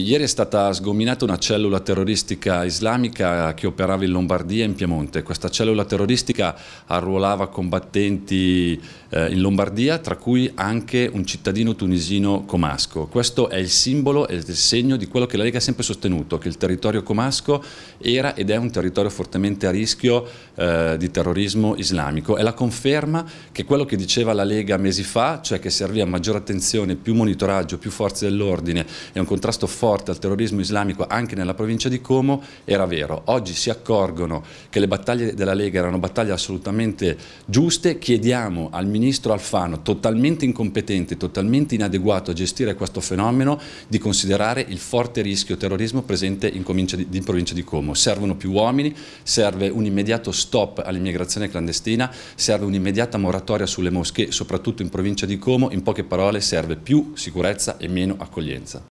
Ieri è stata sgominata una cellula terroristica islamica che operava in Lombardia e in Piemonte. Questa cellula terroristica arruolava combattenti eh, in Lombardia, tra cui anche un cittadino tunisino comasco. Questo è il simbolo e il segno di quello che la Lega ha sempre sostenuto, che il territorio comasco era ed è un territorio fortemente a rischio eh, di terrorismo islamico. È la conferma che quello che diceva la Lega mesi fa, cioè che serviva maggiore attenzione, più monitoraggio, più forze dell'ordine e un contrasto forte forte al terrorismo islamico anche nella provincia di Como era vero. Oggi si accorgono che le battaglie della Lega erano battaglie assolutamente giuste, chiediamo al ministro Alfano, totalmente incompetente, totalmente inadeguato a gestire questo fenomeno, di considerare il forte rischio terrorismo presente in di, in provincia di Como. Servono più uomini, serve un immediato stop all'immigrazione clandestina, serve un'immediata moratoria sulle moschee, soprattutto in provincia di Como, in poche parole serve più sicurezza e meno accoglienza.